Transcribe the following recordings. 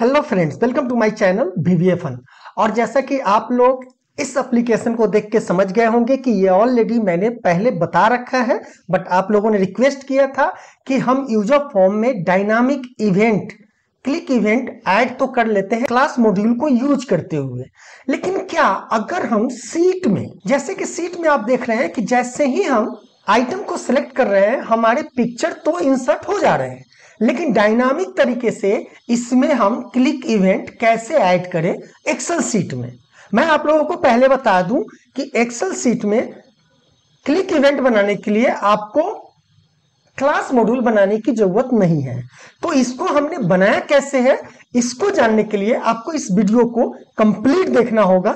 Hello friends welcome to my channel BV fun और जैसा कि आप लोग इस एप्लीकेशन को देख के समझ गए होंगे कि ये ऑलरेडी मैंने पहले बता रखा है बट आप लोगों ने रिक्वेस्ट किया था कि हम यूजर फॉर्म में dynamic event click event add तो कर लेते हैं क्लास मॉड्यूल को यूज करते हुए लेकिन क्या अगर हम सीट में जैसे कि सीट में आप देख रहे हैं कि जैसे ही हम आइटम को सिलेक्ट कर रहे हैं हमारे पिक्चर तो इंसर्ट हो जा रहे हैं लेकिन डायनामिक तरीके से इसमें हम क्लिक इवेंट कैसे ऐड करें एक्सेल सीट में मैं आप लोगों को पहले बता दूं कि एक्सेल सीट में क्लिक इवेंट बनाने के लिए आपको क्लास मॉड्यूल बनाने की जरूरत नहीं है तो इसको हमने बनाया कैसे है इसको जानने के लिए आपको इस वीडियो को कंप्लीट देखना होगा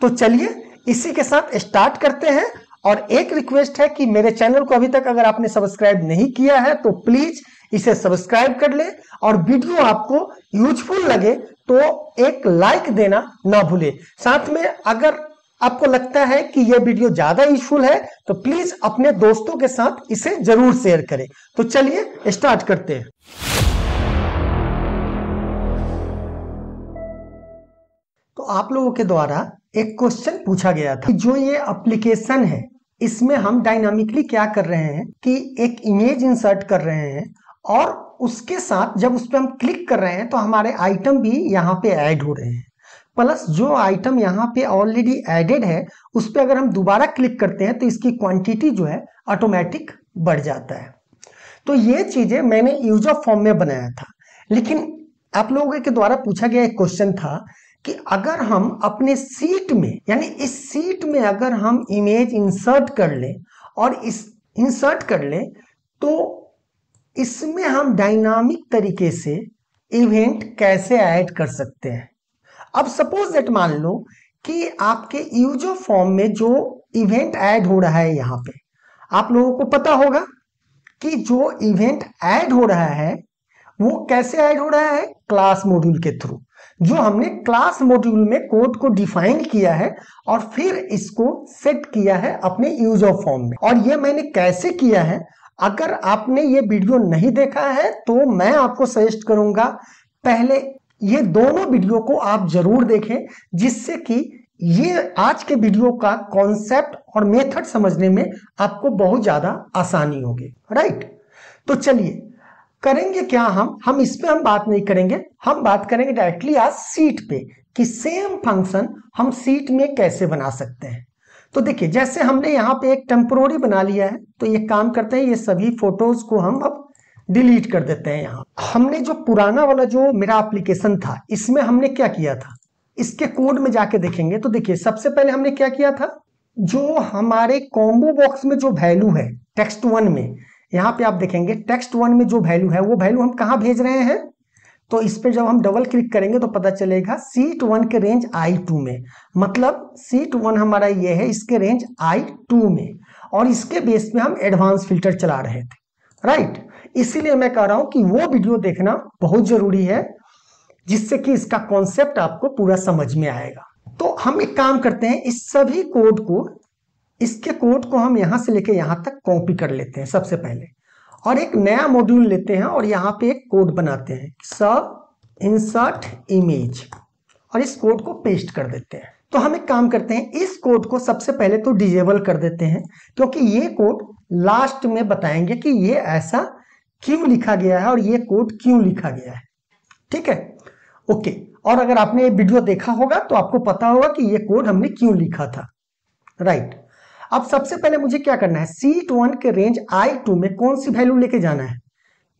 तो चलिए इसी के साथ स्टार्ट करते हैं और एक रिक्वेस्ट है कि मेरे चैनल को अभी तक अगर आपने सब्सक्राइब नहीं किया है तो प्लीज इसे सब्सक्राइब कर ले और वीडियो आपको यूजफुल लगे तो एक लाइक देना ना भूले साथ में अगर आपको लगता है कि यह वीडियो ज्यादा यूजफुल है तो प्लीज अपने दोस्तों के साथ इसे जरूर शेयर करें तो चलिए स्टार्ट करते हैं तो आप लोगों के द्वारा एक क्वेश्चन पूछा गया था जो ये एप्लीकेशन है इसमें हम डायनामिकली क्या कर रहे हैं कि एक इमेज इंसर्ट कर रहे हैं और उसके साथ जब उस पर हम क्लिक कर रहे हैं तो हमारे आइटम भी यहाँ पे ऐड हो रहे हैं प्लस जो आइटम यहाँ पे ऑलरेडी एडेड है उस पर अगर हम दोबारा क्लिक करते हैं तो इसकी क्वांटिटी जो है ऑटोमेटिक बढ़ जाता है तो ये चीज़ें मैंने ऑफ फॉर्म में बनाया था लेकिन आप लोगों के द्वारा पूछा गया एक क्वेश्चन था कि अगर हम अपने सीट में यानी इस सीट में अगर हम इमेज इंसर्ट कर लें और इस इंसर्ट कर लें तो इसमें हम डायनामिक तरीके से इवेंट कैसे ऐड कर सकते हैं अब सपोज दैट मान लो कि आपके यूजर फॉर्म में जो इवेंट ऐड हो रहा है यहाँ पे आप लोगों को पता होगा कि जो इवेंट ऐड हो रहा है वो कैसे ऐड हो रहा है क्लास मॉड्यूल के थ्रू जो हमने क्लास मॉड्यूल में कोड को डिफाइन किया है और फिर इसको सेट किया है अपने यूज ऑफ फॉर्म में और ये मैंने कैसे किया है अगर आपने ये वीडियो नहीं देखा है तो मैं आपको सजेस्ट करूंगा पहले ये दोनों वीडियो को आप जरूर देखें जिससे कि ये आज के वीडियो का कॉन्सेप्ट और मेथड समझने में आपको बहुत ज़्यादा आसानी होगी राइट तो चलिए करेंगे क्या हम हम इस पर हम बात नहीं करेंगे हम बात करेंगे डायरेक्टली आज सीट पे कि सेम फंक्शन हम सीट में कैसे बना सकते हैं तो देखिए जैसे हमने यहाँ पे एक टेम्पोरी बना लिया है तो ये काम करते हैं ये सभी फोटोज को हम अब डिलीट कर देते हैं यहाँ हमने जो पुराना वाला जो मेरा एप्लीकेशन था इसमें हमने क्या किया था इसके कोड में जाके देखेंगे तो देखिए सबसे पहले हमने क्या किया था जो हमारे कॉम्बो बॉक्स में जो वैल्यू है टेक्स्ट वन में यहाँ पे आप देखेंगे टेक्स्ट वन में जो वैल्यू है वो वैल्यू हम कहाँ भेज रहे हैं तो इस पर जब हम डबल क्लिक करेंगे तो पता चलेगा सीट वन के रेंज आई टू में मतलब सीट वन हमारा ये है इसके रेंज आई टू में और इसके बेस में हम एडवांस फिल्टर चला रहे थे राइट इसीलिए मैं कह रहा हूं कि वो वीडियो देखना बहुत ज़रूरी है जिससे कि इसका कॉन्सेप्ट आपको पूरा समझ में आएगा तो हम एक काम करते हैं इस सभी कोड को इसके कोड को हम यहां से लेके यहां तक कॉपी कर लेते हैं सबसे पहले और एक नया मॉड्यूल लेते हैं और यहाँ पे एक कोड बनाते हैं सब इंसर्ट इमेज और इस कोड को पेस्ट कर देते हैं तो हम एक काम करते हैं इस कोड को सबसे पहले तो डिजेबल कर देते हैं क्योंकि ये कोड लास्ट में बताएंगे कि ये ऐसा क्यों लिखा गया है और ये कोड क्यों लिखा गया है ठीक है ओके और अगर आपने ये वीडियो देखा होगा तो आपको पता होगा कि ये कोड हमने क्यों लिखा था राइट अब सबसे पहले मुझे क्या करना है सीट वन के रेंज आई टू में कौन सी वैल्यू लेके जाना है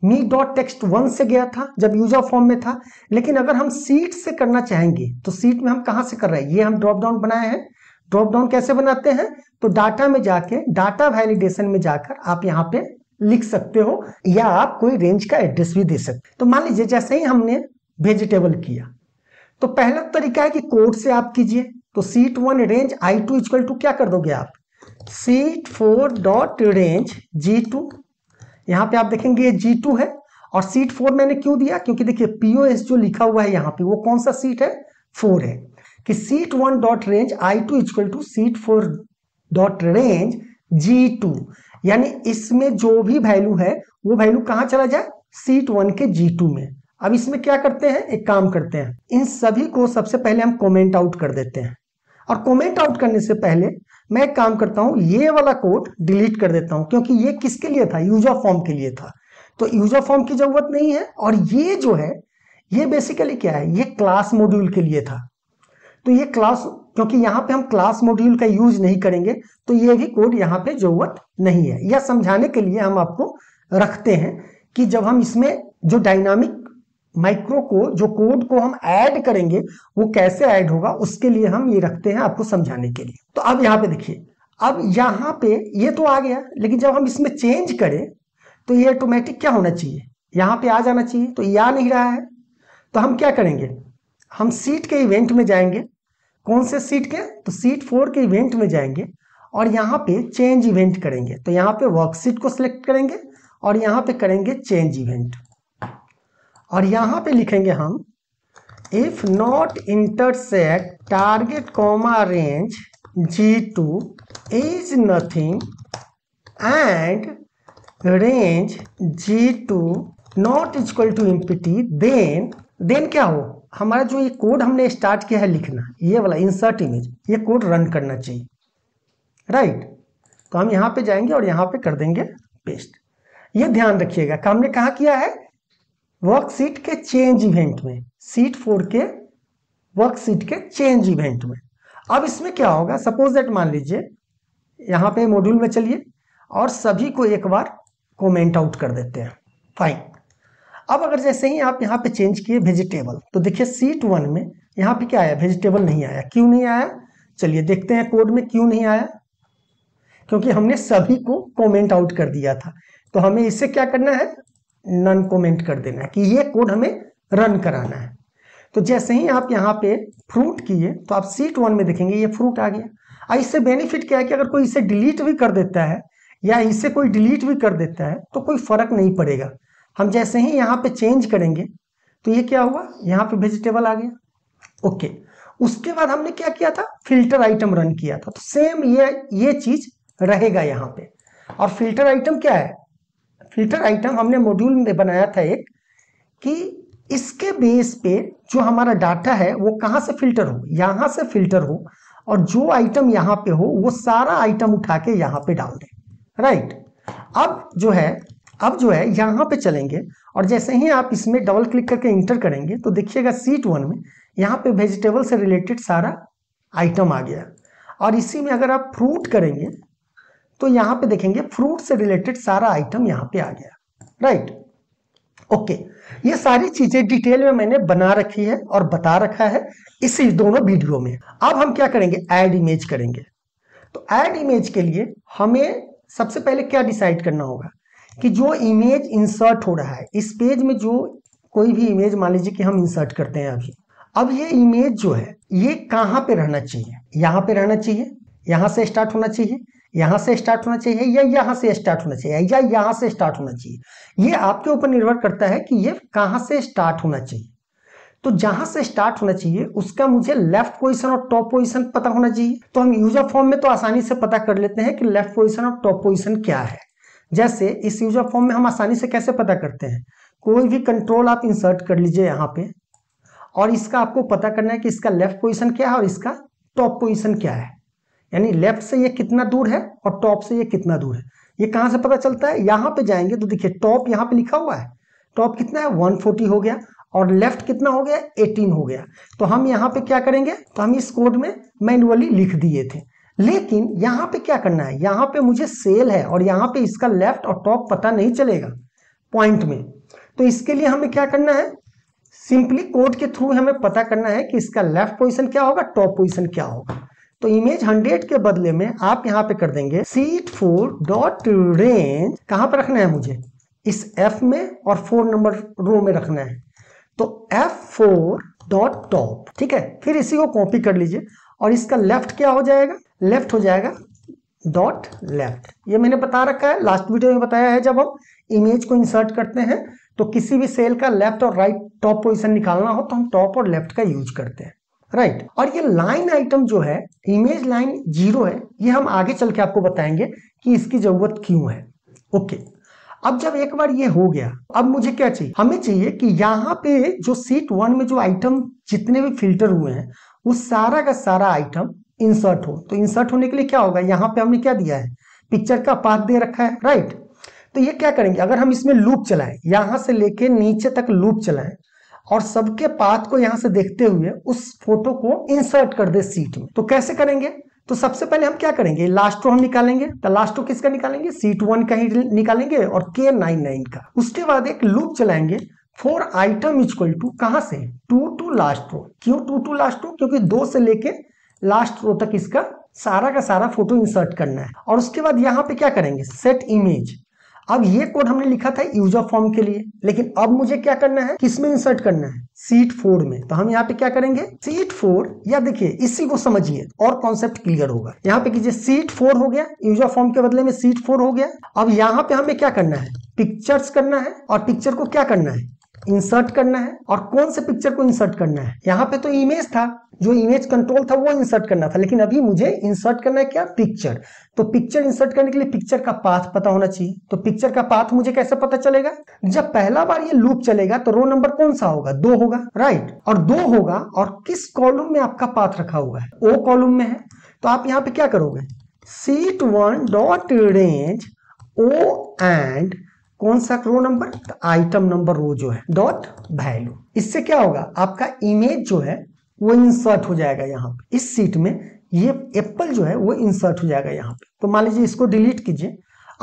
मी डॉट टेक्स्ट वन से गया था जब यूजर फॉर्म में था लेकिन अगर हम सीट से करना चाहेंगे तो सीट में हम कहा से कर रहे हैं ये हम ड्रॉप डाउन बनाए हैं ड्रॉप डाउन कैसे बनाते हैं तो डाटा में जाके डाटा वैलिडेशन में जाकर आप यहाँ पे लिख सकते हो या आप कोई रेंज का एड्रेस भी दे सकते तो मान लीजिए जैसे ही हमने वेजिटेबल किया तो पहला तरीका है कि कोड से आप कीजिए तो sheet one range I two is to क्या कर दोगे आप C four dot range G two यहाँ पे आप देखेंगे ये जी टू है और सीट फोर मैंने क्यों दिया क्योंकि देखिए पीओएस जो लिखा हुआ है यहाँ पे वो कौन सा सीट है फोर है कि sheet one dot range I two is equal to sheet four dot range G two यानी इसमें जो भी वैल्यू है वो वैल्यू कहाँ चला जाए सीट वन के जी टू में अब इसमें क्या करते हैं एक काम करते हैं इन सभी को सबसे पहले हम कॉमेंट आउट कर देते हैं और कमेंट आउट करने से पहले मैं एक काम करता हूं ये वाला कोड डिलीट कर देता हूं क्योंकि ये किसके लिए था यूजर फॉर्म के लिए था तो यूजर फॉर्म की जरूरत नहीं है और ये जो है ये बेसिकली क्या है ये क्लास मॉड्यूल के लिए था तो ये क्लास क्योंकि यहां पे हम क्लास मॉड्यूल का यूज नहीं करेंगे तो ये भी कोड यहाँ पे जरूरत नहीं है यह समझाने के लिए हम आपको रखते हैं कि जब हम इसमें जो डायनामिक माइक्रो को जो कोड को हम ऐड करेंगे वो कैसे ऐड होगा उसके लिए हम ये रखते हैं आपको समझाने के लिए तो अब यहाँ पे देखिए अब यहाँ पे ये तो आ गया लेकिन जब हम इसमें चेंज करें तो ये ऑटोमेटिक क्या होना चाहिए यहाँ पे आ जाना चाहिए तो ये आ नहीं रहा है तो हम क्या करेंगे हम सीट के इवेंट में जाएंगे कौन से सीट के तो सीट फोर के इवेंट में जाएंगे और यहाँ पे चेंज इवेंट करेंगे तो यहाँ पे वर्कशीट को सिलेक्ट करेंगे और यहाँ पे करेंगे चेंज इवेंट और यहाँ पे लिखेंगे हम if not intersect target comma range G two is nothing and range G two not is equal to empty then then क्या हो हमारा जो ये कोड हमने स्टार्ट किया है लिखना ये वाला इंसर्ट इमेज ये कोड रन करना चाहिए राइट right. तो हम यहाँ पे जाएंगे और यहाँ पे कर देंगे पेस्ट ये ध्यान रखिएगा हमने कहा किया है वर्कशीट के चेंज इवेंट में सीट फोर के वर्कशीट के चेंज इवेंट में अब इसमें क्या होगा सपोज दैट मान लीजिए यहाँ पे मॉड्यूल में चलिए और सभी को एक बार कमेंट आउट कर देते हैं फाइन अब अगर जैसे ही आप यहाँ पे चेंज किए वेजिटेबल तो देखिए सीट वन में यहाँ पे क्या आया वेजिटेबल नहीं आया क्यों नहीं आया चलिए देखते हैं कोड में क्यों नहीं आया क्योंकि हमने सभी को कॉमेंट आउट कर दिया था तो हमें इससे क्या करना है नन कमेंट कर देना है कि ये कोड हमें रन कराना है तो जैसे ही आप यहाँ पे फ्रूट किए तो आप सीट वन में देखेंगे ये फ्रूट आ गया और इससे बेनिफिट क्या है कि अगर कोई इसे डिलीट भी कर देता है या इसे कोई डिलीट भी कर देता है तो कोई फर्क नहीं पड़ेगा हम जैसे ही यहाँ पे चेंज करेंगे तो ये क्या हुआ यहाँ पे वेजिटेबल आ गया ओके उसके बाद हमने क्या किया था फिल्टर आइटम रन किया था तो सेम ये ये चीज़ रहेगा यहाँ पे और फिल्टर आइटम क्या है फिल्टर आइटम हमने मॉड्यूल में बनाया था एक कि इसके बेस पे जो हमारा डाटा है वो कहाँ से फिल्टर हो यहाँ से फिल्टर हो और जो आइटम यहाँ पे हो वो सारा आइटम उठा के यहाँ पे डाल दें राइट अब जो है अब जो है यहाँ पे चलेंगे और जैसे ही आप इसमें डबल क्लिक करके इंटर करेंगे तो देखिएगा सीट वन में यहाँ पे वेजिटेबल से रिलेटेड सारा आइटम आ गया और इसी में अगर आप फ्रूट करेंगे तो यहां पे देखेंगे फ्रूट से रिलेटेड सारा आइटम यहां पे आ गया राइट ओके ये सारी चीजें डिटेल में मैंने बना रखी है और बता रखा है इसी दोनों वीडियो में अब हम क्या करेंगे एड इमेज करेंगे तो एड इमेज के लिए हमें सबसे पहले क्या डिसाइड करना होगा कि जो इमेज इंसर्ट हो रहा है इस पेज में जो कोई भी इमेज मान लीजिए कि हम इंसर्ट करते हैं अभी अब ये इमेज जो है ये कहां पे रहना चाहिए यहां पे रहना चाहिए यहां से स्टार्ट होना चाहिए यहाँ से स्टार्ट होना चाहिए या यहाँ से स्टार्ट होना चाहिए या यहाँ से स्टार्ट होना चाहिए ये आपके ऊपर निर्भर करता है कि ये कहां से स्टार्ट होना चाहिए तो जहां से स्टार्ट होना चाहिए उसका मुझे लेफ्ट पोजिशन और टॉप पोजिशन पता होना चाहिए तो हम यूजर फॉर्म में तो आसानी से पता कर लेते हैं कि लेफ्ट पोजिशन और टॉप पोजिशन क्या है जैसे इस यूजर फॉर्म में हम आसानी से कैसे पता करते हैं कोई भी कंट्रोल आप इंसर्ट कर लीजिए यहाँ पे और इसका आपको पता करना है कि इसका लेफ्ट पोजिशन क्या है और इसका टॉप पोजिशन क्या है यानी लेफ्ट से ये कितना दूर है और टॉप से ये कितना दूर है ये कहाँ से पता चलता है यहाँ पे जाएंगे तो देखिए टॉप यहाँ पे लिखा हुआ है टॉप कितना है 140 हो गया और लेफ्ट कितना हो गया 18 हो गया तो हम यहाँ पे क्या करेंगे तो हम इस कोड में मैनुअली लिख दिए थे लेकिन यहाँ पे क्या करना है यहाँ पे मुझे सेल है और यहाँ पे इसका लेफ्ट और टॉप पता नहीं चलेगा पॉइंट में तो इसके लिए हमें क्या करना है सिंपली कोड के थ्रू हमें पता करना है कि इसका लेफ्ट पोजिशन क्या होगा टॉप पोजिशन क्या होगा तो इमेज 100 के बदले में आप यहाँ पे कर देंगे सीट फोर डॉट रेंज कहाँ पर रखना है मुझे इस एफ में और फोर नंबर रो में रखना है तो एफ फोर डॉट टॉप ठीक है फिर इसी को कॉपी कर लीजिए और इसका लेफ्ट क्या हो जाएगा लेफ्ट हो जाएगा डॉट लेफ्ट ये मैंने बता रखा है लास्ट वीडियो में बताया है जब हम इमेज को इंसर्ट करते हैं तो किसी भी सेल का लेफ्ट और राइट टॉप पोजिशन निकालना हो तो हम टॉप और लेफ्ट का यूज करते हैं राइट right. और ये लाइन आइटम जो है इमेज लाइन जीरो है ये हम आगे चल के आपको बताएंगे कि इसकी जरूरत क्यों है ओके okay. अब जब एक बार ये हो गया अब मुझे क्या चाहिए हमें चाहिए कि यहाँ पे जो सीट वन में जो आइटम जितने भी फिल्टर हुए हैं वो सारा का सारा आइटम इंसर्ट हो तो इंसर्ट होने के लिए क्या होगा यहाँ पे हमने क्या दिया है पिक्चर का पाथ दे रखा है राइट तो ये क्या करेंगे अगर हम इसमें लूप चलाएं यहां से लेके नीचे तक लूप चलाएं और सबके पाथ को यहां से देखते हुए उस फोटो को इंसर्ट कर दे सीट में तो कैसे करेंगे तो सबसे पहले हम क्या करेंगे लास्ट रो हम निकालेंगे तो लास्ट रो किसका निकालेंगे सीट वन का ही निकालेंगे और के नाइन नाइन का उसके बाद एक लूप चलाएंगे फोर आइटम इक्वल टू कहां से टू टू लास्ट रो क्यों टू टू लास्ट रो क्योंकि दो से लेके लास्ट रो तक इसका सारा का सारा फोटो इंसर्ट करना है और उसके बाद यहाँ पे क्या करेंगे सेट इमेज अब ये कोड हमने लिखा था यूजर फॉर्म के लिए लेकिन अब मुझे क्या करना है किसमें इंसर्ट करना है सीट फोर में तो हम यहाँ पे क्या करेंगे सीट फोर या देखिए इसी को समझिए और कॉन्सेप्ट क्लियर होगा यहाँ पे कीजिए सीट फोर हो गया यूजर फॉर्म के बदले में सीट फोर हो गया अब यहाँ पे हमें क्या करना है पिक्चर्स करना है और पिक्चर को क्या करना है इंसर्ट करना है और कौन से पिक्चर को इंसर्ट करना है यहाँ पे तो इमेज था जो इमेज कंट्रोल था वो इंसर्ट करना था लेकिन अभी मुझे इंसर्ट करना है क्या पिक्चर तो पिक्चर इंसर्ट करने के लिए पिक्चर का पाथ पता होना चाहिए तो पिक्चर का पाथ मुझे कैसे पता चलेगा जब पहला बार ये लूप चलेगा तो रो नंबर कौन सा होगा दो होगा राइट और दो होगा और किस कॉलम में आपका पाथ रखा हुआ है ओ कॉलम में है तो आप यहाँ पे क्या करोगे sheet one dot range O and कौन सा row number item number row जो है डॉट वैल्यू इससे क्या होगा आपका इमेज जो है वो इंसर्ट हो जाएगा यहाँ पे इस सीट में ये एप्पल जो है वो इंसर्ट हो जाएगा यहाँ पे तो मान लीजिए इसको डिलीट कीजिए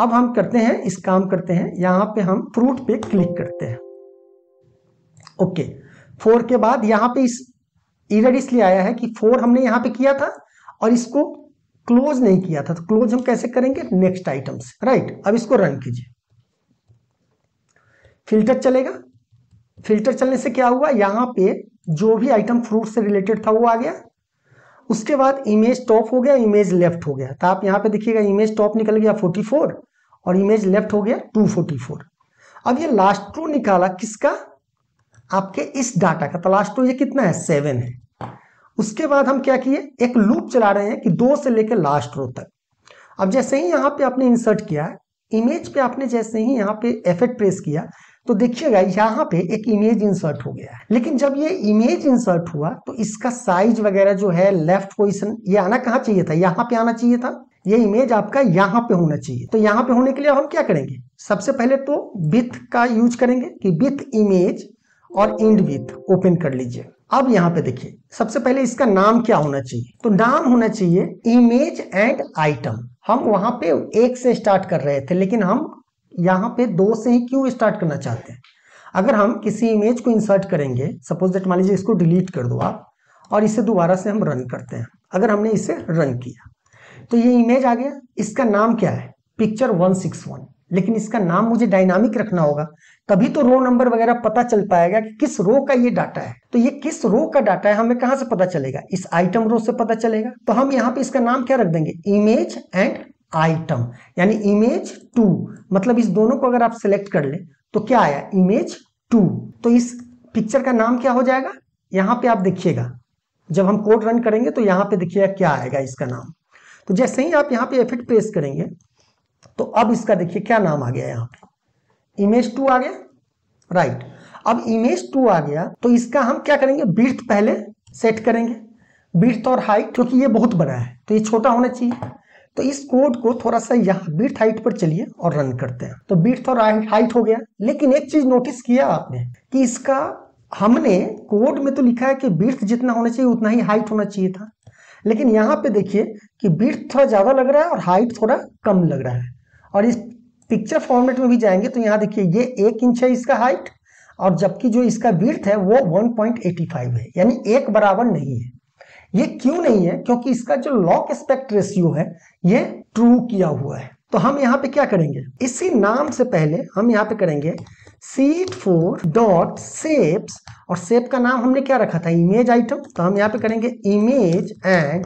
अब हम करते हैं इस काम करते हैं यहाँ पे हम फ्रूट पे क्लिक करते हैं ओके फोर के बाद यहाँ पे इस इरर इसलिए आया है कि फोर हमने यहाँ पे किया था और इसको क्लोज नहीं किया था तो क्लोज हम कैसे करेंगे नेक्स्ट आइटम से राइट अब इसको रन कीजिए फिल्टर चलेगा फिल्टर चलने से क्या हुआ यहाँ पे जो भी आइटम फ्रूट से रिलेटेड था वो आ गया उसके बाद इमेज टॉप हो गया इमेज लेफ्ट हो गया तो आप यहाँ पे देखिएगा इमेज टॉप निकल गया 44 और इमेज लेफ्ट हो गया 244 अब ये लास्ट टू निकाला किसका आपके इस डाटा का तो लास्ट टू ये कितना है सेवन है उसके बाद हम क्या किए एक लूप चला रहे हैं कि दो से लेकर लास्ट रो तक अब जैसे ही यहाँ पे आपने इंसर्ट किया इमेज पे आपने जैसे ही यहाँ पे एफेक्ट प्रेस किया तो देखिएगा यहाँ पे एक इमेज इंसर्ट हो गया लेकिन जब ये इमेज इंसर्ट हुआ तो इसका साइज वगैरह जो है लेफ्ट पोजिशन ये आना कहाँ चाहिए था यहाँ पे आना चाहिए था ये इमेज आपका यहाँ पे होना चाहिए तो यहाँ पे होने के लिए हम क्या करेंगे सबसे पहले तो विथ का यूज करेंगे कि विथ इमेज और इंड विथ ओपन कर लीजिए अब यहाँ पे देखिए सबसे पहले इसका नाम क्या होना चाहिए तो नाम होना चाहिए इमेज एंड आइटम हम वहां पे एक से स्टार्ट कर रहे थे लेकिन हम यहाँ पे दो से ही क्यों स्टार्ट करना चाहते हैं अगर हम किसी इमेज को इंसर्ट करेंगे सपोज दैट मान लीजिए इसको डिलीट कर दो आप और इसे दोबारा से हम रन करते हैं अगर हमने इसे रन किया तो ये इमेज आ गया इसका नाम क्या है पिक्चर 161 लेकिन इसका नाम मुझे डायनामिक रखना होगा तभी तो रो नंबर वगैरह पता चल पाएगा कि किस रो का ये डाटा है तो ये किस रो का डाटा है हमें कहाँ से पता चलेगा इस आइटम रो से पता चलेगा तो हम यहाँ पे इसका नाम क्या रख देंगे इमेज एंड आइटम यानी इमेज टू मतलब इस दोनों को अगर आप सिलेक्ट कर ले तो क्या आया इमेज टू तो इस पिक्चर का नाम क्या हो जाएगा यहां पे आप देखिएगा जब हम कोड रन करेंगे तो यहां पे देखिएगा क्या आएगा इसका नाम तो जैसे ही आप यहाँ पे इफेक्ट प्रेस करेंगे तो अब इसका देखिए क्या नाम आ गया यहाँ पे इमेज टू आ गया राइट अब इमेज टू आ गया तो इसका हम क्या करेंगे बीर्थ पहले सेट करेंगे बीर्थ और हाइट क्योंकि ये बहुत बड़ा है तो ये छोटा होना चाहिए तो इस कोड को थोड़ा सा यहाँ बीट हाइट पर चलिए और रन करते हैं तो बीट तो हाइट हो गया लेकिन एक चीज नोटिस किया आपने कि इसका हमने कोड में तो लिखा है कि बीर्थ जितना होना चाहिए उतना ही हाइट होना चाहिए था लेकिन यहाँ पे देखिए कि बीर्थ थोड़ा ज़्यादा लग रहा है और हाइट थोड़ा कम लग रहा है और इस पिक्चर फॉर्मेट में भी जाएंगे तो यहाँ देखिए ये एक इंच है इसका हाइट और जबकि जो इसका बीर्थ है वो 1.85 है यानी एक बराबर नहीं है ये क्यों नहीं है क्योंकि इसका जो लॉक एस्पेक्ट रेशियो है ये ट्रू किया हुआ है तो हम यहाँ पे क्या करेंगे इसी नाम से पहले हम यहाँ पे करेंगे सीट फोर डॉट सेप्स और सेप का नाम हमने क्या रखा था इमेज आइटम तो हम यहाँ पे करेंगे image and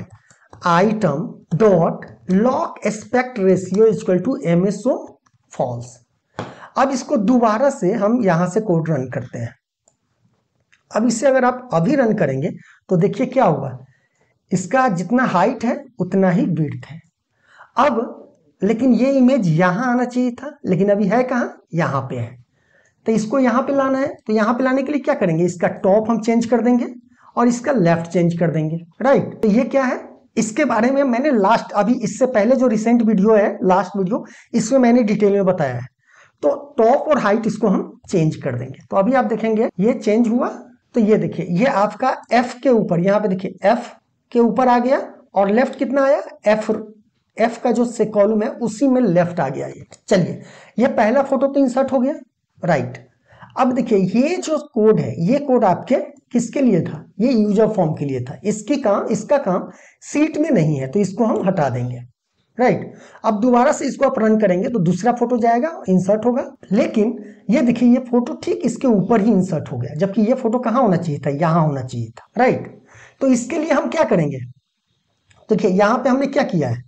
item dot lock aspect ratio is equal to M S O false अब इसको दोबारा से हम यहाँ से कोड रन करते हैं अब इसे अगर आप अभी रन करेंगे तो देखिए क्या हुआ इसका जितना हाइट है उतना ही विड्थ है अब लेकिन ये इमेज यहाँ आना चाहिए था लेकिन अभी है कहाँ यहाँ पे है तो इसको यहाँ पे लाना है तो यहाँ पे लाने के लिए क्या करेंगे इसका टॉप हम चेंज कर देंगे और इसका लेफ्ट चेंज कर देंगे राइट तो ये क्या है इसके बारे में मैंने लास्ट अभी इससे पहले जो रिसेंट वीडियो है लास्ट वीडियो इसमें मैंने डिटेल में बताया है तो टॉप और हाइट इसको हम चेंज कर देंगे तो अभी आप देखेंगे ये चेंज हुआ तो ये देखिए ये आपका एफ के ऊपर यहाँ पे देखिए एफ के ऊपर आ गया और लेफ्ट कितना आया एफ एफ का जो से कॉलम है उसी में लेफ्ट आ गया ये चलिए ये पहला फोटो तो इंसर्ट हो गया राइट अब देखिए ये जो कोड है ये कोड आपके किसके लिए था ये यूजर फॉर्म के लिए था इसकी काम इसका काम सीट में नहीं है तो इसको हम हटा देंगे राइट अब दोबारा से इसको आप रन करेंगे तो दूसरा फोटो जाएगा इंसर्ट होगा लेकिन ये देखिए ये फोटो ठीक इसके ऊपर ही इंसर्ट हो गया जबकि ये फोटो कहाँ होना चाहिए था यहाँ होना चाहिए था राइट तो इसके लिए हम क्या करेंगे देखिए तो यहां पे हमने क्या किया है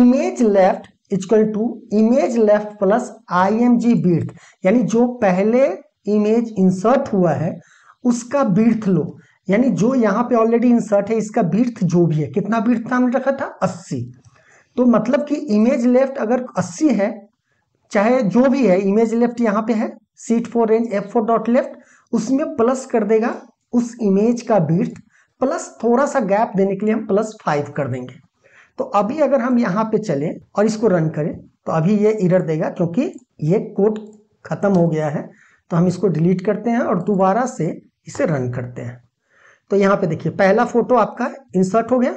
image left is equal to image left plus I M G बीर्थ यानी जो पहले इमेज इंसर्ट हुआ है उसका बीर्थ लो यानी जो यहां पे ऑलरेडी इंसर्ट है इसका बीर्थ जो भी है कितना बीर्थ था हमने रखा था अस्सी तो मतलब कि इमेज लेफ्ट अगर अस्सी है चाहे जो भी है इमेज लेफ्ट यहां पे है sheet four range F four dot left उसमें प्लस कर देगा उस इमेज का बीर्थ प्लस थोड़ा सा गैप देने के लिए हम प्लस फाइव कर देंगे तो अभी अगर हम यहाँ पे चले और इसको रन करें तो अभी ये इरर देगा क्योंकि ये कोड खत्म हो गया है तो हम इसको डिलीट करते हैं और दोबारा से इसे रन करते हैं तो यहाँ पे देखिए पहला फोटो आपका इंसर्ट हो गया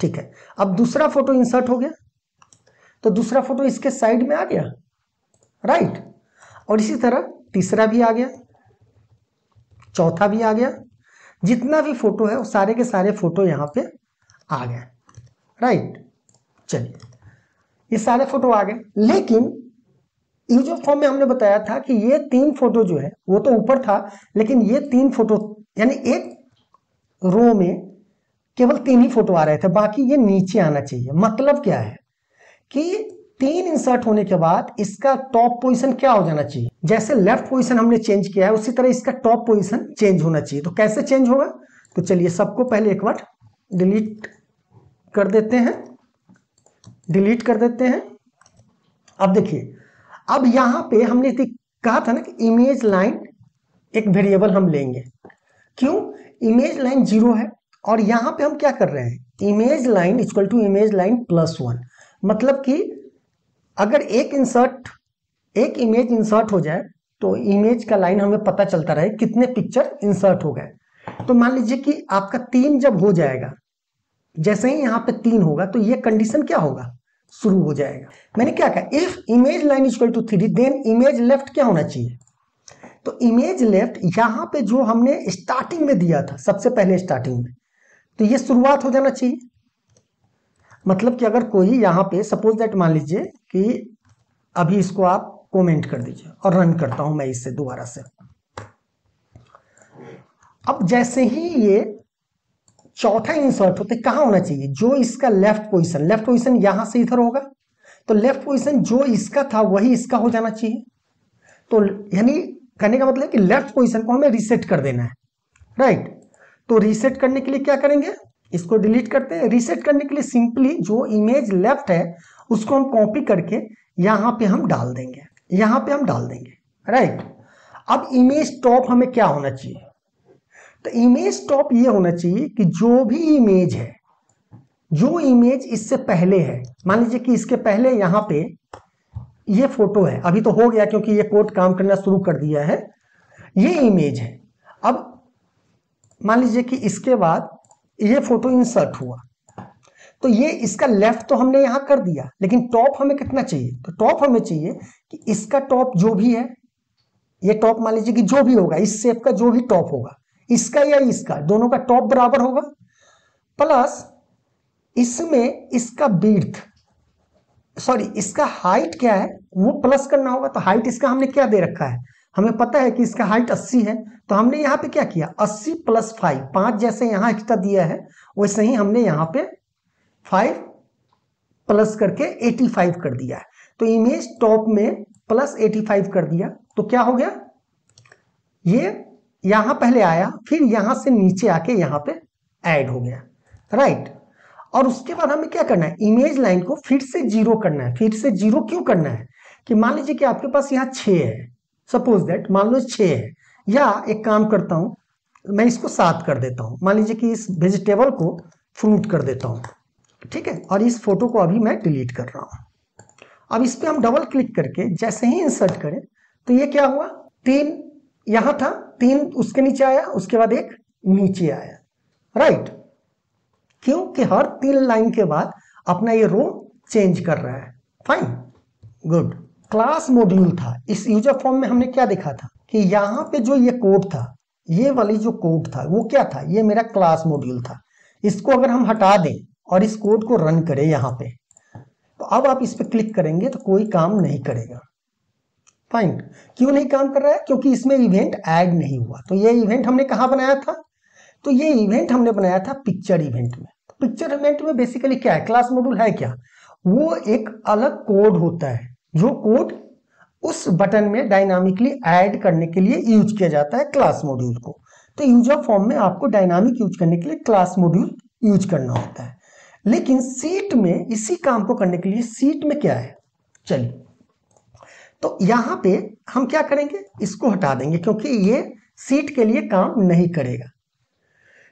ठीक है अब दूसरा फोटो इंसर्ट हो गया तो दूसरा फोटो इसके साइड में आ गया राइट और इसी तरह तीसरा भी आ गया चौथा भी आ गया जितना भी फोटो है वो सारे के सारे फोटो यहाँ पे आ गए राइट चलिए ये सारे फोटो आ गए लेकिन यूज ऑफ फॉर्म में हमने बताया था कि ये तीन फोटो जो है वो तो ऊपर था लेकिन ये तीन फोटो यानी एक रो में केवल तीन ही फोटो आ रहे थे बाकी ये नीचे आना चाहिए मतलब क्या है कि तीन इंसर्ट होने के बाद इसका टॉप पोजीशन क्या हो जाना चाहिए जैसे लेफ्ट पोजीशन हमने चेंज किया है उसी तरह इसका टॉप पोजीशन चेंज होना चाहिए तो कैसे चेंज होगा तो चलिए सबको पहले एक बार डिलीट कर देते हैं डिलीट कर देते हैं अब देखिए अब यहां पे हमने कहा था ना कि इमेज लाइन एक वेरिएबल हम लेंगे क्यों इमेज लाइन जीरो है और यहां पे हम क्या कर रहे हैं image line equal to image line plus one मतलब कि अगर एक इंसर्ट एक इमेज इंसर्ट हो जाए तो इमेज का लाइन हमें पता चलता रहे कितने पिक्चर इंसर्ट हो गए तो मान लीजिए कि आपका तीन जब हो जाएगा जैसे ही यहां पे तीन होगा तो ये कंडीशन क्या होगा शुरू हो जाएगा मैंने क्या कहा if image line is equal to three then image left क्या होना चाहिए तो इमेज लेफ्ट यहां पे जो हमने स्टार्टिंग में दिया था सबसे पहले स्टार्टिंग में तो ये शुरुआत हो जाना चाहिए मतलब कि अगर कोई यहाँ पे सपोज दैट मान लीजिए कि अभी इसको आप कमेंट कर दीजिए और रन करता हूं मैं इससे दोबारा से अब जैसे ही ये चौथा इंसर्ट होते कहा होना चाहिए जो इसका लेफ्ट पोजिशन लेफ्ट पोजिशन यहां से इधर होगा तो लेफ्ट पोजिशन जो इसका था वही इसका हो जाना चाहिए तो यानी कहने का मतलब कि लेफ्ट पोजिशन को हमें रिसेट कर देना है राइट तो रिसेट करने के लिए क्या करेंगे इसको डिलीट करते हैं रीसेट करने के लिए सिंपली जो इमेज लेफ्ट है उसको हम कॉपी करके यहाँ पे हम डाल देंगे यहाँ पे हम डाल देंगे राइट अब इमेज टॉप हमें क्या होना चाहिए तो इमेज टॉप ये होना चाहिए कि जो भी इमेज है जो इमेज इससे पहले है मान लीजिए कि इसके पहले यहाँ पे ये फोटो है अभी तो हो गया क्योंकि ये कोर्ट काम करना शुरू कर दिया है ये इमेज है अब मान लीजिए कि इसके बाद ये फोटो इंसर्ट हुआ तो ये इसका लेफ्ट तो हमने यहां कर दिया लेकिन टॉप हमें कितना चाहिए तो टॉप हमें चाहिए कि इसका टॉप जो भी है ये टॉप मान लीजिए कि जो भी होगा इस सेप का जो भी टॉप होगा इसका या इसका दोनों का टॉप बराबर होगा प्लस इसमें इसका बीर्थ सॉरी इसका हाइट क्या है वो प्लस करना होगा तो हाइट इसका हमने क्या दे रखा है हमें पता है कि इसका हाइट 80 है तो हमने यहाँ पे क्या किया 80 प्लस फाइव पांच जैसे यहाँ एक्स्ट्रा दिया है वैसे ही हमने यहाँ पे 5 प्लस करके 85 कर दिया है तो इमेज टॉप में प्लस 85 कर दिया तो क्या हो गया ये यहां पहले आया फिर यहां से नीचे आके यहाँ पे एड हो गया राइट और उसके बाद हमें क्या करना है इमेज लाइन को फिर से जीरो करना है फिर से जीरो क्यों करना है कि मान लीजिए कि आपके पास यहाँ छे है सपोज दैट मान लो छ है या एक काम करता हूं मैं इसको सात कर देता हूं मान लीजिए कि इस वेजिटेबल को फ्रूट कर देता हूं ठीक है और इस फोटो को अभी मैं डिलीट कर रहा हूं अब इस पर हम डबल क्लिक करके जैसे ही इंसर्ट करें तो ये क्या हुआ तीन यहां था तीन उसके नीचे आया उसके बाद एक नीचे आया राइट क्योंकि हर तीन लाइन के बाद अपना ये रो चेंज कर रहा है फाइन गुड क्लास मॉड्यूल था इस यूजर फॉर्म में हमने क्या देखा था कि यहाँ पे जो ये कोड था ये वाली जो कोड था वो क्या था ये मेरा क्लास मॉड्यूल था इसको अगर हम हटा दें और इस कोड को रन करें यहाँ पे तो अब आप इस पर क्लिक करेंगे तो कोई काम नहीं करेगा फाइन क्यों नहीं काम कर रहा है क्योंकि इसमें इवेंट ऐड नहीं हुआ तो ये इवेंट हमने कहाँ बनाया था तो ये इवेंट हमने बनाया था पिक्चर इवेंट में पिक्चर तो इवेंट में बेसिकली क्या है क्लास मॉड्यूल है क्या वो एक अलग कोड होता है जो कोड उस बटन में डायनामिकली ऐड करने के लिए यूज किया जाता है क्लास मॉड्यूल को तो यूजर फॉर्म में आपको डायनामिक यूज करने के लिए क्लास मॉड्यूल यूज करना होता है लेकिन सीट में इसी काम को करने के लिए सीट में क्या है चलिए तो यहां पे हम क्या करेंगे इसको हटा देंगे क्योंकि ये सीट के लिए काम नहीं करेगा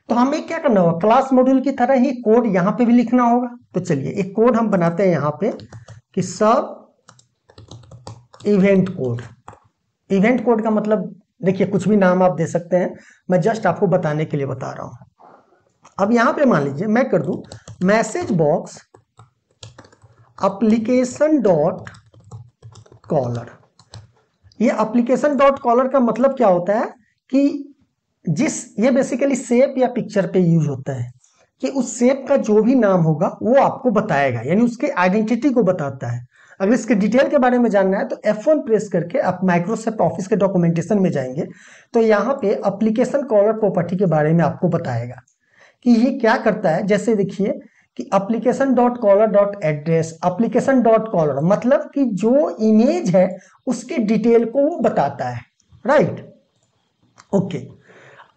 तो हमें क्या करना होगा क्लास मॉड्यूल की तरह ही कोड यहां पे भी लिखना होगा तो चलिए एक कोड हम बनाते हैं यहाँ पे कि सब इवेंट कोड इवेंट कोड का मतलब देखिए कुछ भी नाम आप दे सकते हैं मैं जस्ट आपको बताने के लिए बता रहा हूं अब यहां पे मान लीजिए मैं कर दू message box application dot caller ये अप्लीकेशन डॉट कॉलर का मतलब क्या होता है कि जिस ये बेसिकली सेप या पिक्चर पे यूज होता है कि उस सेप का जो भी नाम होगा वो आपको बताएगा यानी उसके आइडेंटिटी को बताता है अगर इसके डिटेल के बारे में जानना है तो F1 प्रेस करके आप माइक्रोसॉफ्ट ऑफिस के डॉक्यूमेंटेशन में जाएंगे तो यहाँ पे अप्लीकेशन कॉलर प्रॉपर्टी के बारे में आपको बताएगा कि ये क्या करता है जैसे देखिए कि application dot caller dot address application dot caller मतलब कि जो इमेज है उसके डिटेल को वो बताता है राइट ओके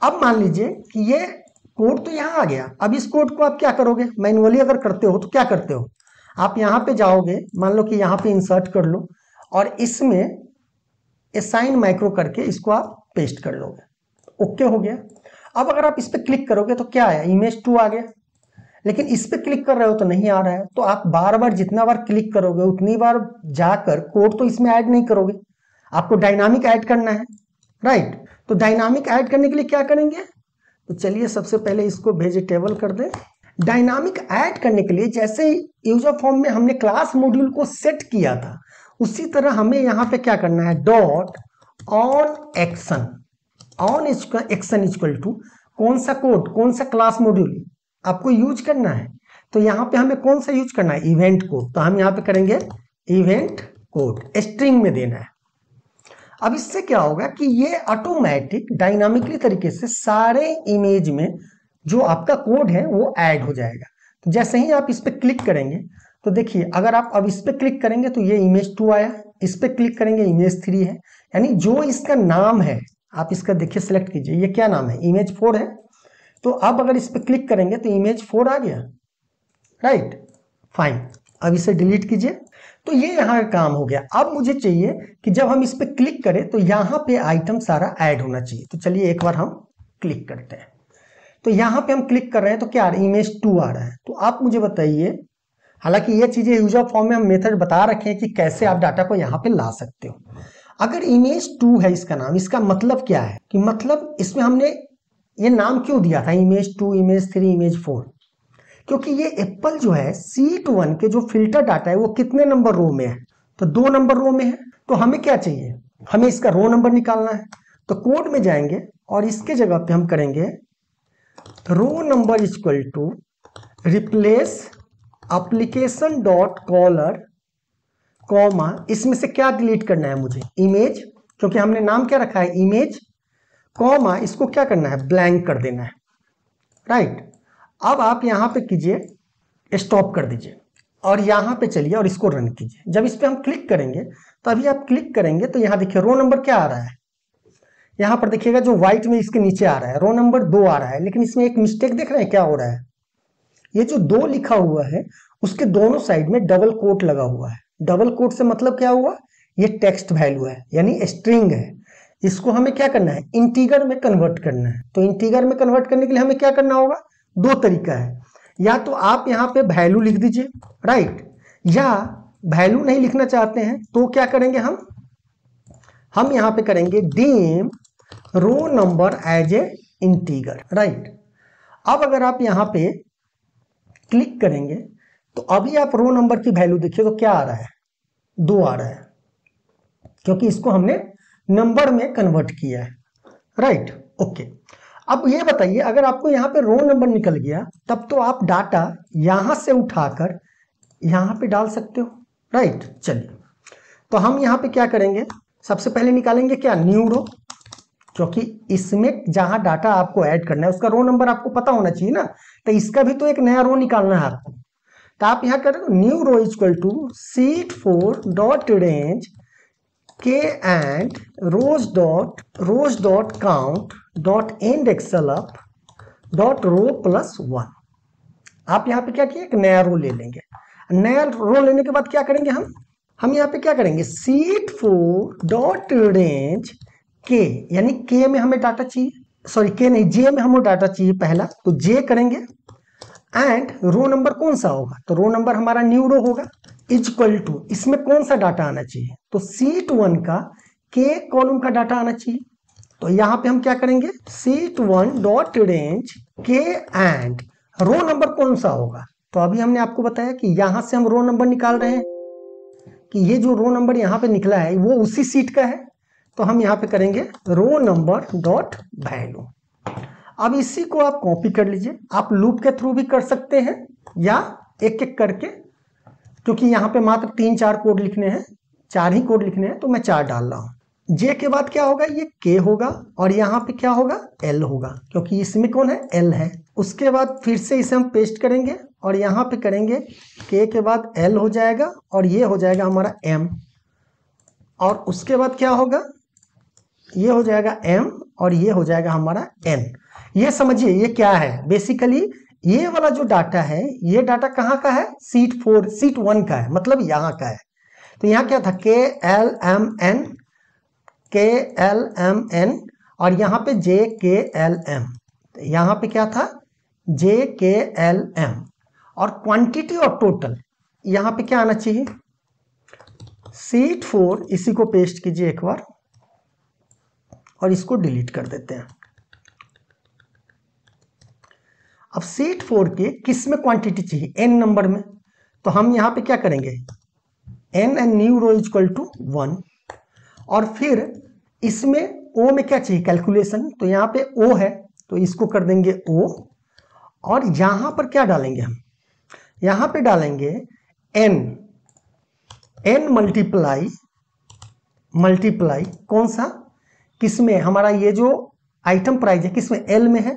अब मान लीजिए कि ये कोड तो यहाँ आ गया अब इस कोड को आप क्या करोगे मैनुअली अगर करते हो तो क्या करते हो आप यहाँ पे जाओगे मान लो कि यहाँ पे इंसर्ट कर लो और इसमें असाइन माइक्रो करके इसको आप पेस्ट कर लोगे ओके हो गया अब अगर आप इस पर क्लिक करोगे तो क्या आया इमेज टू आ गया लेकिन इस पर क्लिक कर रहे हो तो नहीं आ रहा है तो आप बार बार जितना बार क्लिक करोगे उतनी बार जाकर कोड तो इसमें ऐड नहीं करोगे आपको डायनामिक ऐड करना है राइट तो डायनामिक ऐड करने के लिए क्या करेंगे तो चलिए सबसे पहले इसको वेजिटेबल कर दें डायनामिक ऐड करने के लिए जैसे यूजर फॉर्म में हमने क्लास मॉड्यूल को सेट किया था उसी तरह हमें यहां पे क्या करना है dot on action on action equal to कौन सा कोड कौन सा क्लास मॉड्यूल आपको यूज करना है तो यहाँ पे हमें कौन सा यूज करना है इवेंट कोड तो हम यहाँ पे करेंगे इवेंट कोड स्ट्रिंग में देना है अब इससे क्या होगा कि ये ऑटोमेटिक डायनामिकली तरीके से सारे इमेज में जो आपका कोड है वो ऐड हो जाएगा तो जैसे ही आप इस पर क्लिक करेंगे तो देखिए अगर आप अब इस पर क्लिक करेंगे तो ये इमेज टू आया इस पर क्लिक करेंगे इमेज थ्री है यानी जो इसका नाम है आप इसका देखिए सेलेक्ट कीजिए ये क्या नाम है इमेज फोर है तो अब अगर इस पर क्लिक करेंगे तो इमेज फोर आ गया राइट फाइन अब इसे डिलीट कीजिए तो ये यहाँ का काम हो गया अब मुझे चाहिए कि जब हम इस पर क्लिक करें तो यहाँ पे आइटम सारा ऐड होना चाहिए तो चलिए एक बार हम क्लिक करते हैं तो यहाँ पे हम क्लिक कर रहे हैं तो क्या आ रहा है इमेज टू आ रहा है तो आप मुझे बताइए हालांकि ये चीज़ें यूजर फॉर्म में हम मेथड बता रखे हैं कि कैसे आप डाटा को यहाँ पे ला सकते हो अगर इमेज टू है इसका नाम इसका मतलब क्या है कि मतलब इसमें हमने ये नाम क्यों दिया था image two image three image four क्योंकि ये एप्पल जो है सीट वन के जो फिल्टर डाटा है वो कितने नंबर रो में है तो दो नंबर रो में है तो हमें क्या चाहिए हमें इसका रो नंबर निकालना है तो कोड में जाएंगे और इसके जगह पे हम करेंगे row number is equal to replace application dot caller comma इसमें से क्या डिलीट करना है मुझे इमेज क्योंकि हमने नाम क्या रखा है इमेज कॉमा इसको क्या करना है ब्लैंक कर देना है राइट right. अब आप यहां पे कीजिए स्टॉप कर दीजिए और यहां पे चलिए और इसको रन कीजिए जब इस पर हम क्लिक करेंगे तो अभी आप क्लिक करेंगे तो यहाँ देखिए रो नंबर क्या आ रहा है यहां पर देखिएगा जो व्हाइट में इसके नीचे आ रहा है रो नंबर दो आ रहा है लेकिन इसमें एक मिस्टेक देख रहे हैं क्या हो रहा है ये जो दो लिखा हुआ है उसके दोनों साइड में डबल कोट लगा हुआ है डबल कोट से मतलब क्या हुआ ये टेक्स्ट वैल्यू है यानी स्ट्रिंग है इसको हमें क्या करना है इंटीगर में कन्वर्ट करना है तो इंटीगर में कन्वर्ट करने के लिए हमें क्या करना होगा दो तरीका है या तो आप यहां पे वैल्यू लिख दीजिए राइट या वैल्यू नहीं लिखना चाहते हैं तो क्या करेंगे हम हम यहां पे करेंगे dim row number as a integer right अब अगर आप यहाँ पे क्लिक करेंगे तो अभी आप रो नंबर की वैल्यू देखिए तो क्या आ रहा है दो आ रहा है क्योंकि इसको हमने नंबर में कन्वर्ट किया है राइट ओके अब ये बताइए अगर आपको यहाँ पे रो नंबर निकल गया तब तो आप डाटा यहां से उठाकर यहां पे डाल सकते हो राइट चलिए तो हम यहाँ पे क्या करेंगे सबसे पहले निकालेंगे क्या न्यू रो क्योंकि इसमें जहां डाटा आपको ऐड करना है उसका रो नंबर आपको पता होना चाहिए ना तो इसका भी तो एक नया रो निकालना है आपको तो आप यहाँ कर new row equal to sheet four dot range K and rows dot rows dot count dot end excel up dot row plus one आप यहाँ पे क्या किया एक नया रो ले लेंगे नया रो लेने के बाद क्या करेंगे हम हम यहाँ पे क्या करेंगे सीट फोर डॉट रेंज के यानी के में हमें डाटा चाहिए सॉरी के नहीं जे में हमें डाटा चाहिए पहला तो जे करेंगे एंड रो नंबर कौन सा होगा तो रो नंबर हमारा न्यू रो होगा इजक्वल टू इसमें कौन सा डाटा आना चाहिए तो सीट वन का के कॉलम का डाटा आना चाहिए तो यहाँ पे हम क्या करेंगे sheet one dot range K and row number कौन सा होगा तो अभी हमने आपको बताया कि यहां से हम रो नंबर निकाल रहे हैं कि ये जो रो नंबर यहाँ पे निकला है वो उसी सीट का है तो हम यहाँ पे करेंगे रो नंबर डॉट वैल्यू अब इसी को आप कॉपी कर लीजिए आप लूप के थ्रू भी कर सकते हैं या एक एक करके क्योंकि यहाँ पे मात्र तीन चार कोड लिखने हैं चार ही कोड लिखने हैं तो मैं चार डाल रहा हूँ जे के बाद क्या होगा ये के होगा और यहाँ पे क्या होगा एल होगा क्योंकि इसमें कौन है एल है उसके बाद फिर से इसे हम पेस्ट करेंगे और यहाँ पे करेंगे के के बाद एल हो जाएगा और ये हो जाएगा हमारा एम और उसके बाद क्या होगा ये हो जाएगा एम और ये हो जाएगा हमारा एन ये समझिए ये क्या है बेसिकली ये वाला जो डाटा है ये डाटा कहाँ का है सीट फोर सीट वन का है मतलब यहाँ का है तो यहाँ क्या था K L M N K L M N और यहाँ पे जे के एल एम तो यहाँ पे क्या था जे के एल एम और क्वांटिटी और टोटल यहाँ पे क्या आना चाहिए सीट फोर इसी को पेस्ट कीजिए एक बार और इसको डिलीट कर देते हैं अब सेट फोर के किस में क्वांटिटी चाहिए एन नंबर में तो हम यहां पे क्या करेंगे N and new row is equal to one और फिर इसमें ओ में क्या चाहिए कैलकुलेशन तो यहां पे ओ है तो इसको कर देंगे ओ और यहां पर क्या डालेंगे हम यहां पे डालेंगे एन एन मल्टीप्लाई मल्टीप्लाई कौन सा किस में हमारा ये जो आइटम प्राइस है किस में एल में है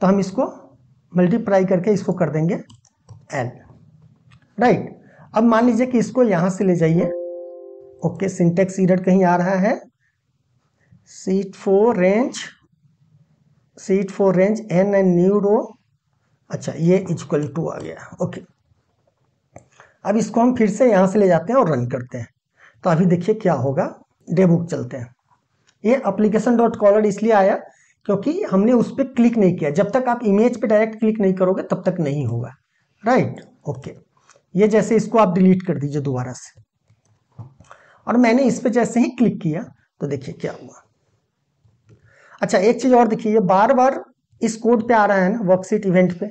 तो हम इसको मल्टीप्लाई करके इसको कर देंगे एल राइट अब मान लीजिए कि इसको यहाँ से ले जाइए ओके सिंटेक्स इरर कहीं आ रहा है sheet four range sheet four range N and new row अच्छा ये इजक्वल टू आ गया ओके अब इसको हम फिर से यहाँ से ले जाते हैं और रन करते हैं तो अभी देखिए क्या होगा डेबुक चलते हैं ये अप्लीकेशन डॉट कॉलर इसलिए आया क्योंकि हमने उस पर क्लिक नहीं किया जब तक आप इमेज पे डायरेक्ट क्लिक नहीं करोगे तब तक नहीं होगा राइट ओके ये जैसे इसको आप डिलीट कर दीजिए दोबारा से और मैंने इस पर जैसे ही क्लिक किया तो देखिए क्या हुआ अच्छा एक चीज़ और देखिए बार बार इस कोड पे आ रहा है ना वर्कशीट इवेंट पे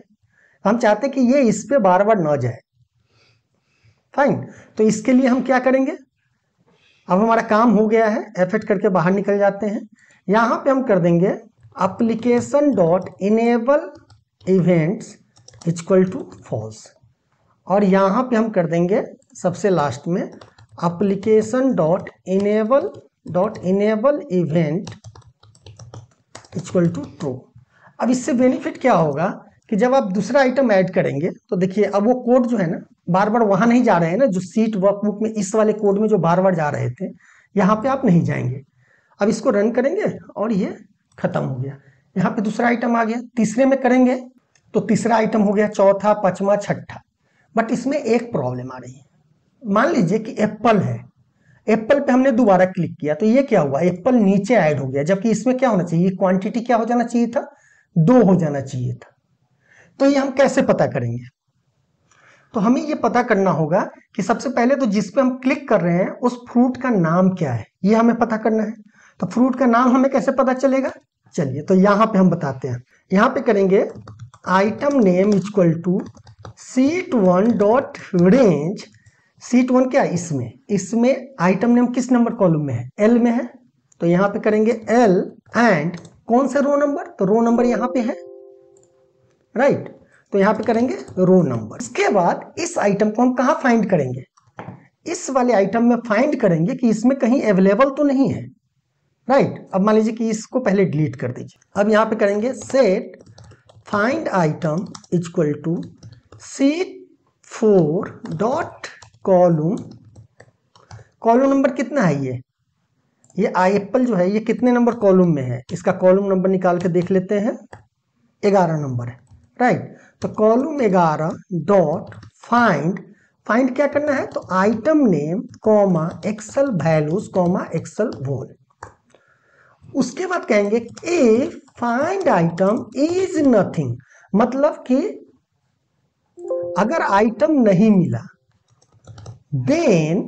हम चाहते हैं कि ये इस पे बार बार ना जाए फाइन तो इसके लिए हम क्या करेंगे अब हमारा काम हो गया है एफ करके बाहर निकल जाते हैं यहाँ पे हम कर देंगे application dot enable events equal to false और यहाँ पे हम कर देंगे सबसे लास्ट में application dot enable dot enable event equal to true अब इससे बेनिफिट क्या होगा कि जब आप दूसरा आइटम ऐड करेंगे तो देखिए अब वो कोड जो है ना बार बार वहां नहीं जा रहे हैं ना जो सीट वर्कबुक में इस वाले कोड में जो बार बार जा रहे थे यहाँ पे आप नहीं जाएंगे अब इसको रन करेंगे और ये खत्म हो गया यहाँ पे दूसरा आइटम आ गया तीसरे में करेंगे तो तीसरा आइटम हो गया चौथा पांचवा छठा बट इसमें एक प्रॉब्लम आ रही है मान लीजिए कि एप्पल है एप्पल पे हमने दोबारा क्लिक किया तो ये क्या हुआ एप्पल नीचे ऐड हो गया जबकि इसमें क्या होना चाहिए क्वांटिटी क्या हो जाना चाहिए था दो हो जाना चाहिए था तो ये हम कैसे पता करेंगे तो हमें ये पता करना होगा कि सबसे पहले तो जिस पे हम क्लिक कर रहे हैं उस फ्रूट का नाम क्या है ये हमें पता करना है तो फ्रूट का नाम हमें कैसे पता चलेगा चलिए तो यहां पे हम बताते हैं यहां पे करेंगे item name equal to sheet one dot range sheet one क्या इसमें इसमें आइटम नेम किस नंबर कॉलम में है एल में है तो यहां पे करेंगे एल एंड कौन सा रो नंबर तो रो नंबर यहां पे है राइट तो यहां पे करेंगे रो नंबर इसके बाद इस आइटम को हम कहा फाइंड करेंगे इस वाले आइटम में फाइंड करेंगे कि इसमें कहीं अवेलेबल तो नहीं है राइट right. अब मान लीजिए कि इसको पहले डिलीट कर दीजिए अब यहां पे करेंगे set find item equal to C four dot column column number कितना है ये ये आई एप्पल जो है ये कितने नंबर कॉलम में है इसका कॉलम नंबर निकाल के देख लेते हैं ग्यारह नंबर है राइट तो कॉलम ग्यारह डॉट फाइंड फाइंड क्या करना है तो item name comma excel values comma excel whole उसके बाद कहेंगे a find item is nothing मतलब कि अगर आइटम नहीं मिला देन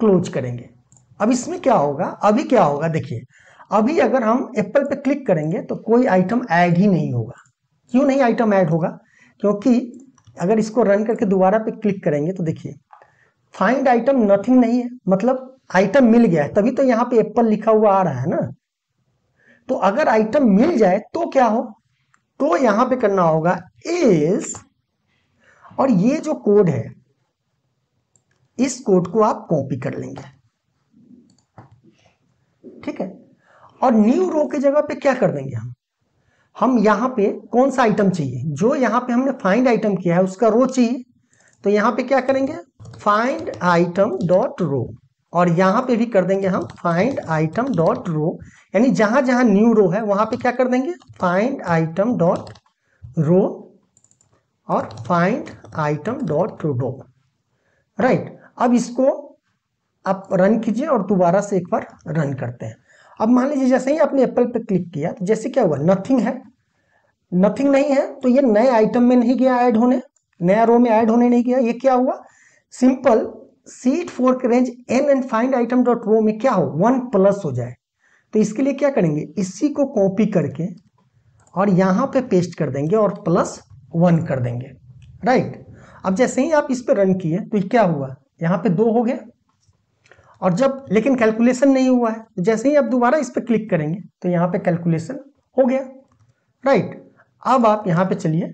क्लोज करेंगे अब इसमें क्या होगा अभी क्या होगा देखिए अभी अगर हम एप्पल पे क्लिक करेंगे तो कोई आइटम ऐड ही नहीं होगा क्यों नहीं आइटम ऐड होगा क्योंकि अगर इसको रन करके दोबारा पे क्लिक करेंगे तो देखिए फाइंड आइटम नथिंग नहीं है मतलब आइटम मिल गया है तभी तो यहाँ पे एप्पल लिखा हुआ आ रहा है ना तो अगर आइटम मिल जाए तो क्या हो तो यहां पे करना होगा इज और ये जो कोड है इस कोड को आप कॉपी कर लेंगे ठीक है और न्यू रो के जगह पे क्या कर देंगे हम हम यहाँ पे कौन सा आइटम चाहिए जो यहाँ पे हमने फाइंड आइटम किया है उसका रो चाहिए तो यहाँ पे क्या करेंगे फाइंड आइटम डॉट रो और यहाँ पे भी कर देंगे हम फाइंड आइटम डॉट रो यानी जहां जहां न्यू रो है वहां पे क्या कर देंगे फाइंड आइटम डॉट रो और find item dot row right अब इसको आप रन कीजिए और दोबारा से एक बार रन करते हैं अब मान लीजिए जैसे ही आपने एप्पल पर क्लिक किया तो जैसे क्या हुआ नथिंग है नथिंग नहीं है तो ये नए आइटम में नहीं गया ऐड होने नया रो में ऐड होने नहीं गया ये क्या हुआ सिंपल सीट फोर के range N and find item dot row में क्या हो वन प्लस हो जाए तो इसके लिए क्या करेंगे इसी को कॉपी करके और यहां पे पेस्ट कर देंगे और प्लस वन कर देंगे राइट अब जैसे ही आप इस पर रन किए तो क्या हुआ यहां पे दो हो गया और जब लेकिन कैलकुलेशन नहीं हुआ है तो जैसे ही आप दोबारा इस पर क्लिक करेंगे तो यहाँ पे कैलकुलेशन हो गया राइट अब आप यहाँ पे चलिए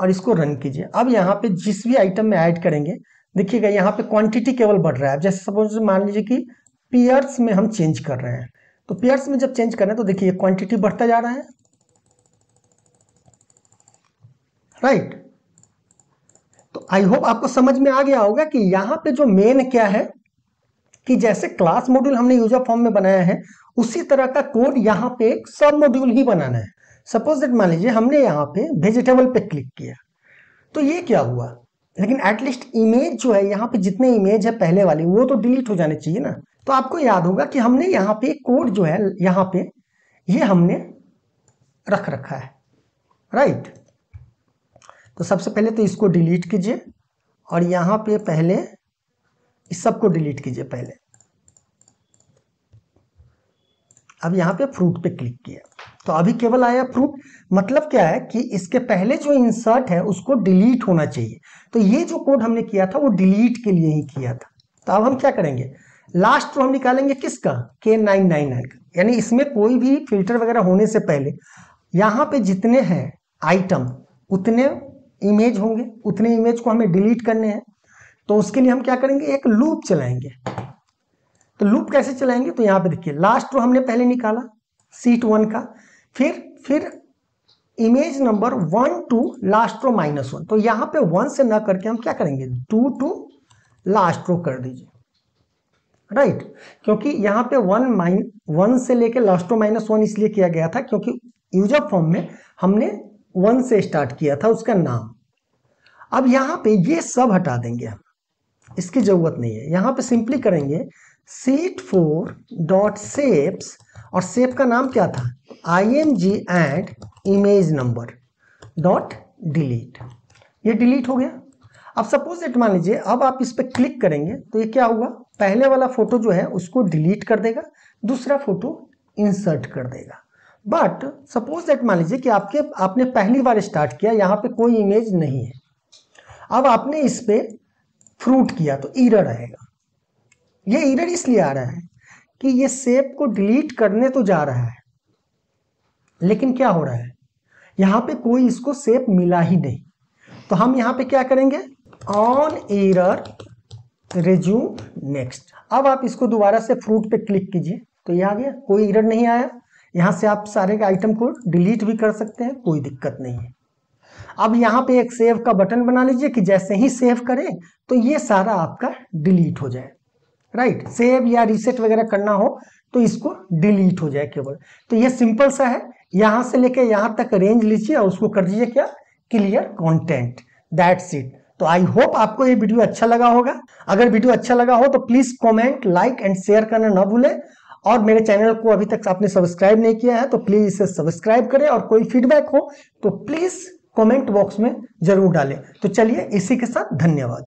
और इसको रन कीजिए अब यहाँ पे जिस भी आइटम में ऐड करेंगे देखिएगा यहाँ पे क्वांटिटी केवल बढ़ रहा है जैसे सपोज मान लीजिए कि पेयर्स में हम चेंज कर रहे हैं तो पेयर्स में जब चेंज कर रहे हैं तो देखिए क्वांटिटी बढ़ता जा रहा है राइट right. तो आई होप आपको समझ में आ गया होगा कि यहाँ पे जो मेन क्या है कि जैसे क्लास मॉड्यूल हमने यूजर फॉर्म में बनाया है उसी तरह का कोड यहाँ पे एक सब मॉड्यूल ही बनाना है सपोज दैट मान लीजिए हमने यहाँ पे वेजिटेबल पे क्लिक किया तो ये क्या हुआ लेकिन एटलीस्ट इमेज जो है यहाँ पे जितने इमेज है पहले वाली वो तो डिलीट हो जाने चाहिए ना तो आपको याद होगा कि हमने यहाँ पे कोड जो है यहाँ पे ये यह हमने रख रखा है राइट right? तो सबसे पहले तो इसको डिलीट कीजिए और यहाँ पे पहले इस सबको डिलीट कीजिए पहले अब यहाँ पे फ्रूट पे क्लिक किया तो अभी केवल आया फ्रूट मतलब क्या है कि इसके पहले जो इंसर्ट है उसको डिलीट होना चाहिए तो ये जो कोड हमने किया था वो डिलीट के लिए ही किया था तो अब हम क्या करेंगे लास्ट रो हम निकालेंगे किसका के नाइन नाइन नाइन का यानी इसमें कोई भी फिल्टर वगैरह होने से पहले यहाँ पे जितने हैं आइटम उतने इमेज होंगे उतने इमेज को हमें डिलीट करने हैं तो उसके लिए हम क्या करेंगे एक लूप चलाएंगे तो लूप कैसे चलाएंगे तो यहां पे देखिए लास्ट रो हमने पहले निकाला सीट वन का फिर फिर image number one two last row minus one तो यहां पे वन से ना करके हम क्या करेंगे टू टू लास्ट रो कर दीजिए राइट right. क्योंकि यहां पे वन माइन वन से लेके लास्ट रो माइनस वन इसलिए किया गया था क्योंकि यूजर फॉर्म में हमने वन से स्टार्ट किया था उसका नाम अब यहां पे ये सब हटा देंगे हम इसकी ज़रूरत नहीं है यहाँ पे सिंपली करेंगे सेट फोर डॉट सेप्स और सेप का नाम क्या था I M G and image number dot delete ये डिलीट हो गया अब सपोज इट मान लीजिए अब आप इस पर क्लिक करेंगे तो ये क्या होगा पहले वाला फोटो जो है उसको डिलीट कर देगा दूसरा फोटो इंसर्ट कर देगा बट सपोज दैट मान लीजिए कि आपके आपने पहली बार स्टार्ट किया यहाँ पे कोई इमेज नहीं है अब आपने इस पर फ्रूट किया तो ईरर आएगा ये ईरर इसलिए आ रहा है कि ये सेप को डिलीट करने तो जा रहा है लेकिन क्या हो रहा है यहां पे कोई इसको सेप मिला ही नहीं तो हम यहां पे क्या करेंगे ऑन एरर रिज्यूम नेक्स्ट अब आप इसको दोबारा से फ्रूट पे क्लिक कीजिए तो ये आ गया कोई एरर नहीं आया यहां से आप सारे आइटम को डिलीट भी कर सकते हैं कोई दिक्कत नहीं है अब यहाँ पे एक सेव का बटन बना लीजिए कि जैसे ही सेव करें तो ये सारा आपका डिलीट हो जाए राइट सेव या रीसेट वगैरह करना हो तो इसको डिलीट हो जाए केवल तो ये सिंपल सा है यहां से लेके यहां तक रेंज लीजिए और उसको कर दीजिए क्या क्लियर कॉन्टेंट दैट्स इट तो आई होप आपको ये वीडियो अच्छा लगा होगा अगर वीडियो अच्छा लगा हो तो please comment like and share करना ना भूलें और मेरे चैनल को अभी तक आपने सब्सक्राइब नहीं किया है तो प्लीज इसे सब्सक्राइब करें और कोई फीडबैक हो तो प्लीज कमेंट बॉक्स में जरूर डालें तो चलिए इसी के साथ धन्यवाद